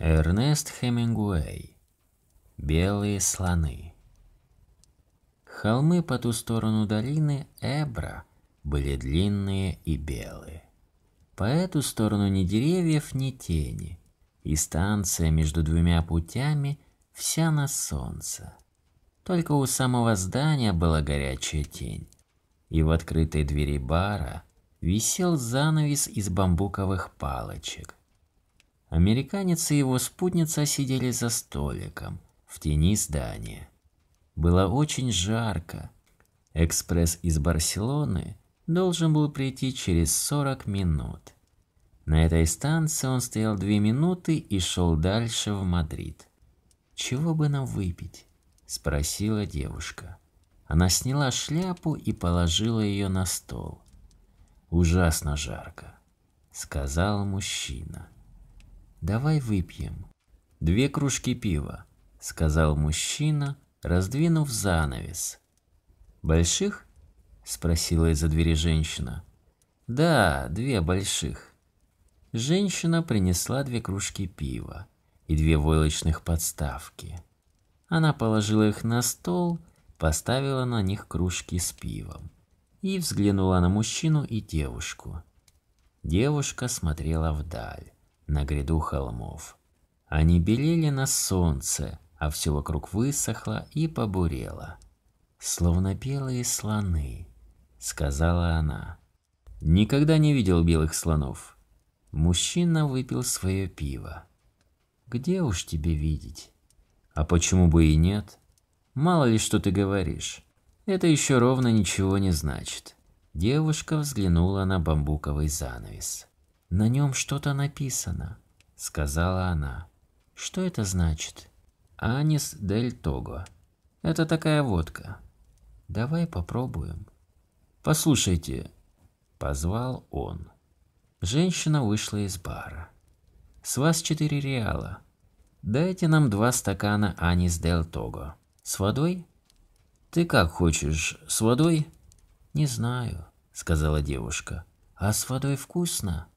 Эрнест Хемингуэй. Белые слоны. Холмы по ту сторону долины Эбра были длинные и белые. По эту сторону ни деревьев, ни тени, и станция между двумя путями вся на солнце. Только у самого здания была горячая тень, и в открытой двери бара висел занавес из бамбуковых палочек, Американец и его спутница сидели за столиком в тени здания. Было очень жарко. Экспресс из Барселоны должен был прийти через 40 минут. На этой станции он стоял две минуты и шел дальше в Мадрид. «Чего бы нам выпить?» – спросила девушка. Она сняла шляпу и положила ее на стол. «Ужасно жарко», – сказал мужчина давай выпьем. Две кружки пива, сказал мужчина, раздвинув занавес. Больших? спросила из-за двери женщина. Да, две больших. Женщина принесла две кружки пива и две войлочных подставки. Она положила их на стол, поставила на них кружки с пивом и взглянула на мужчину и девушку. Девушка смотрела вдаль на гряду холмов. Они белели на солнце, а все вокруг высохло и побурело. «Словно белые слоны», — сказала она. «Никогда не видел белых слонов». Мужчина выпил свое пиво. «Где уж тебе видеть?» «А почему бы и нет?» «Мало ли, что ты говоришь. Это еще ровно ничего не значит». Девушка взглянула на бамбуковый занавес. «На нем что-то написано», — сказала она. «Что это значит?» «Анис дель Того. Это такая водка. Давай попробуем». «Послушайте», — позвал он. Женщина вышла из бара. «С вас четыре реала. Дайте нам два стакана Анис дель Того. С водой?» «Ты как хочешь, с водой?» «Не знаю», — сказала девушка. «А с водой вкусно?»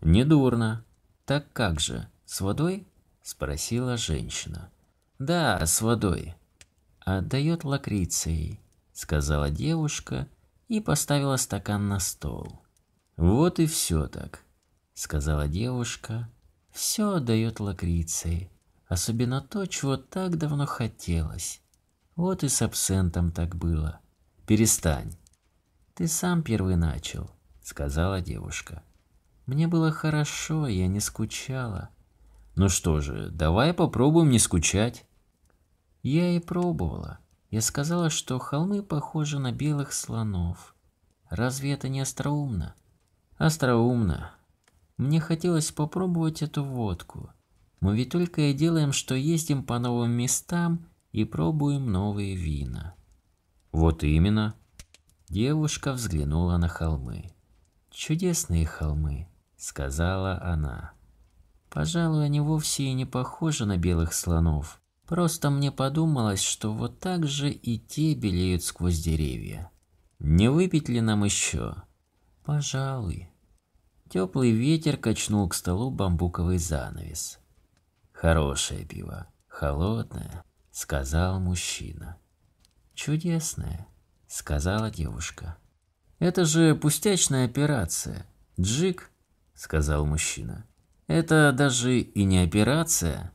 «Недурно. Так как же, с водой?» – спросила женщина. «Да, с водой. Отдает а лакрицей, – сказала девушка и поставила стакан на стол. «Вот и все так», – сказала девушка. «Все отдает лакрицей. особенно то, чего так давно хотелось. Вот и с абсентом так было. Перестань. Ты сам первый начал», – сказала девушка. Мне было хорошо, я не скучала. Ну что же, давай попробуем не скучать. Я и пробовала. Я сказала, что холмы похожи на белых слонов. Разве это не остроумно? Остроумно. Мне хотелось попробовать эту водку. Мы ведь только и делаем, что ездим по новым местам и пробуем новые вина. Вот именно. Девушка взглянула на холмы. Чудесные холмы. — сказала она. «Пожалуй, они вовсе и не похожи на белых слонов. Просто мне подумалось, что вот так же и те белеют сквозь деревья. Не выпить ли нам еще?» «Пожалуй». Теплый ветер качнул к столу бамбуковый занавес. «Хорошее пиво, холодное», — сказал мужчина. «Чудесное», — сказала девушка. «Это же пустячная операция. Джик — сказал мужчина. «Это даже и не операция».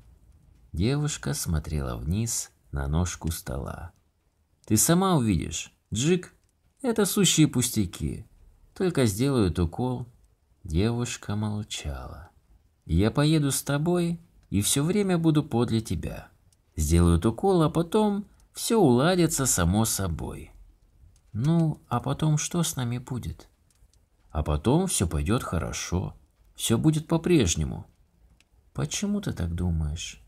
Девушка смотрела вниз на ножку стола. «Ты сама увидишь, Джик, это сущие пустяки. Только сделают укол». Девушка молчала. «Я поеду с тобой и все время буду подле тебя. Сделают укол, а потом все уладится само собой». «Ну, а потом что с нами будет?» а потом все пойдет хорошо. Все будет по-прежнему. Почему ты так думаешь?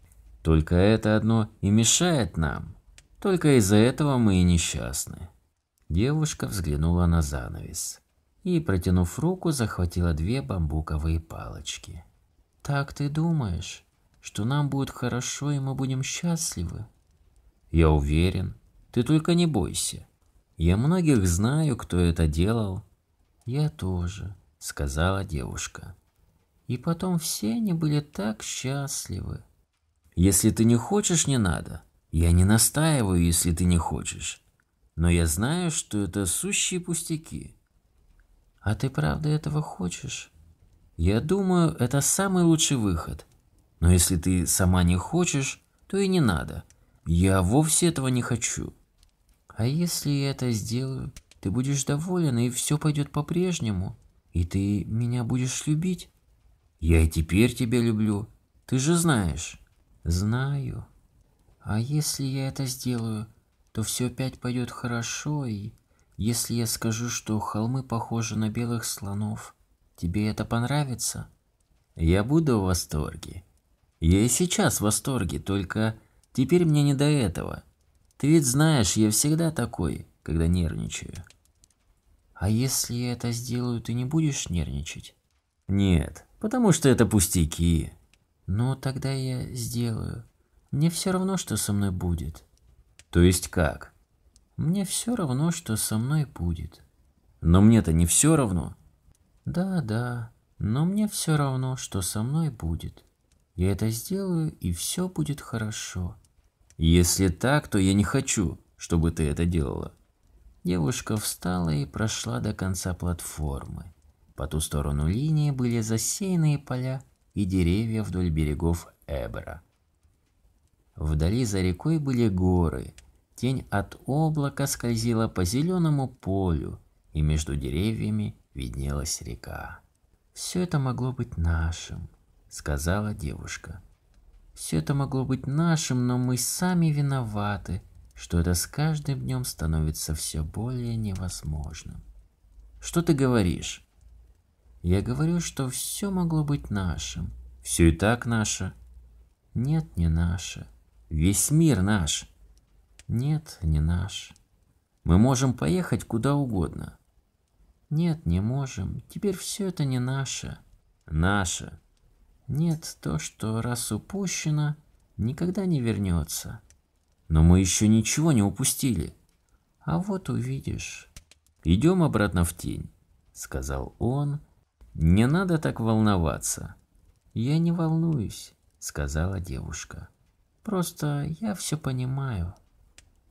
Только это одно и мешает нам. Только из-за этого мы и несчастны. Девушка взглянула на занавес и, протянув руку, захватила две бамбуковые палочки. «Так ты думаешь, что нам будет хорошо и мы будем счастливы?» «Я уверен. Ты только не бойся. Я многих знаю, кто это делал, «Я тоже», — сказала девушка. И потом все они были так счастливы. «Если ты не хочешь, не надо. Я не настаиваю, если ты не хочешь. Но я знаю, что это сущие пустяки». «А ты правда этого хочешь?» «Я думаю, это самый лучший выход. Но если ты сама не хочешь, то и не надо. Я вовсе этого не хочу». «А если я это сделаю?» Ты будешь доволен, и все пойдет по-прежнему. И ты меня будешь любить. Я и теперь тебя люблю. Ты же знаешь. Знаю. А если я это сделаю, то все опять пойдет хорошо, и если я скажу, что холмы похожи на белых слонов, тебе это понравится? Я буду в восторге. Я и сейчас в восторге, только теперь мне не до этого. Ты ведь знаешь, я всегда такой когда нервничаю. А если я это сделаю, ты не будешь нервничать? Нет, потому что это пустяки. Ну тогда я сделаю. Мне все равно, что со мной будет. То есть как? Мне все равно, что со мной будет. Но мне-то не все равно. Да-да, но мне все равно, что со мной будет. Я это сделаю, и все будет хорошо. Если так, то я не хочу, чтобы ты это делала. Девушка встала и прошла до конца платформы. По ту сторону линии были засеянные поля и деревья вдоль берегов Эбера. Вдали за рекой были горы. Тень от облака скользила по зеленому полю, и между деревьями виднелась река. «Все это могло быть нашим», — сказала девушка. «Все это могло быть нашим, но мы сами виноваты», что это с каждым днем становится все более невозможным. «Что ты говоришь?» «Я говорю, что все могло быть нашим». «Все и так наше». «Нет, не наше». «Весь мир наш». «Нет, не наш». «Мы можем поехать куда угодно». «Нет, не можем. Теперь все это не наше». «Наше». «Нет, то, что раз упущено, никогда не вернется». Но мы еще ничего не упустили. А вот увидишь. Идем обратно в тень, сказал он. Не надо так волноваться. Я не волнуюсь, сказала девушка. Просто я все понимаю.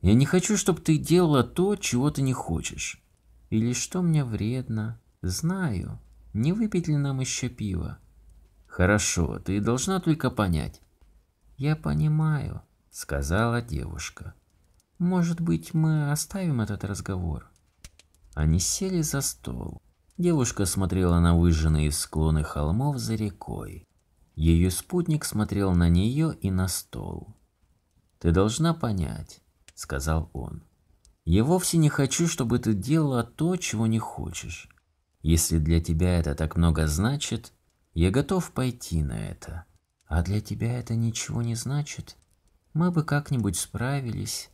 Я не хочу, чтобы ты делала то, чего ты не хочешь. Или что мне вредно. Знаю. Не выпить ли нам еще пиво? Хорошо, ты должна только понять. Я понимаю, сказала девушка. Может быть, мы оставим этот разговор? Они сели за стол. Девушка смотрела на выжженные склоны холмов за рекой. Ее спутник смотрел на нее и на стол. «Ты должна понять», — сказал он. «Я вовсе не хочу, чтобы ты делала то, чего не хочешь. Если для тебя это так много значит, я готов пойти на это. А для тебя это ничего не значит? мы бы как-нибудь справились.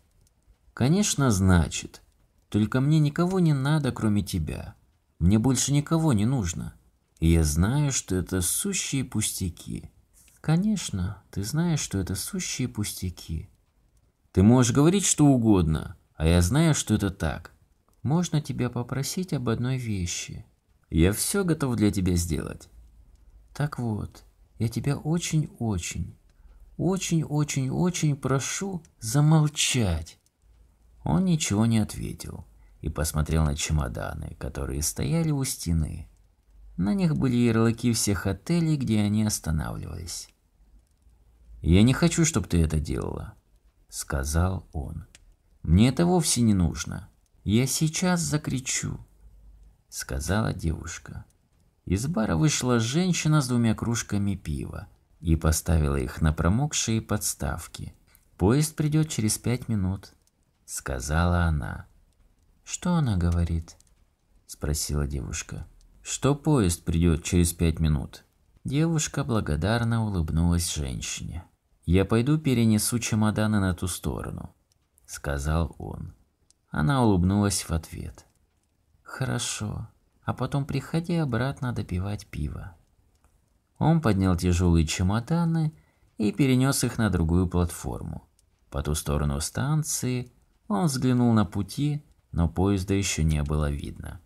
Конечно, значит. Только мне никого не надо, кроме тебя. Мне больше никого не нужно. И я знаю, что это сущие пустяки. Конечно, ты знаешь, что это сущие пустяки. Ты можешь говорить что угодно, а я знаю, что это так. Можно тебя попросить об одной вещи? Я все готов для тебя сделать. Так вот, я тебя очень-очень очень-очень-очень прошу замолчать. Он ничего не ответил и посмотрел на чемоданы, которые стояли у стены. На них были ярлыки всех отелей, где они останавливались. «Я не хочу, чтобы ты это делала», — сказал он. «Мне это вовсе не нужно. Я сейчас закричу», — сказала девушка. Из бара вышла женщина с двумя кружками пива и поставила их на промокшие подставки. «Поезд придет через пять минут», — сказала она. «Что она говорит?» — спросила девушка. «Что поезд придет через пять минут?» Девушка благодарно улыбнулась женщине. «Я пойду перенесу чемоданы на ту сторону», — сказал он. Она улыбнулась в ответ. «Хорошо, а потом приходи обратно допивать пиво». Он поднял тяжелые чемоданы и перенес их на другую платформу. По ту сторону станции он взглянул на пути, но поезда еще не было видно.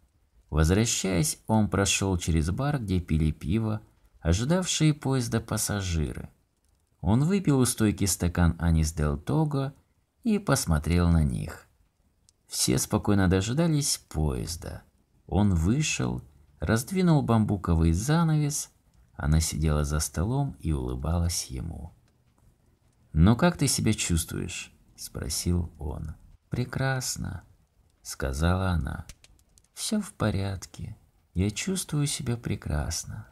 Возвращаясь, он прошел через бар, где пили пиво, ожидавшие поезда пассажиры. Он выпил у стойки стакан Анис Дел Того и посмотрел на них. Все спокойно дожидались поезда. Он вышел, раздвинул бамбуковый занавес она сидела за столом и улыбалась ему. «Ну как ты себя чувствуешь?» – спросил он. «Прекрасно», – сказала она. «Все в порядке. Я чувствую себя прекрасно».